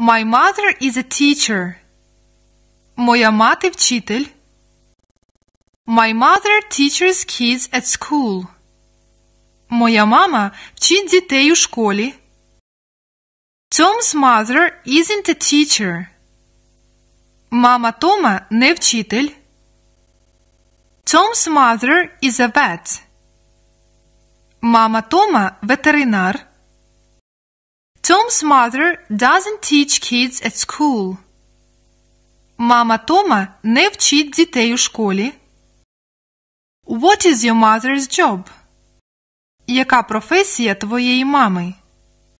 My mother is a teacher. Моя мати вчитель. My mother teaches kids at school. Моя мама вчить дітей у школі. Tom's mother isn't a teacher. Мама Тома не вчитель. Tom's mother is a vet. Мама Тома ветеринар. Tom's mother doesn't teach kids at school. Мама Тома не вчить дітей у школі. What is your mother's job? Яка професія твоєї мами?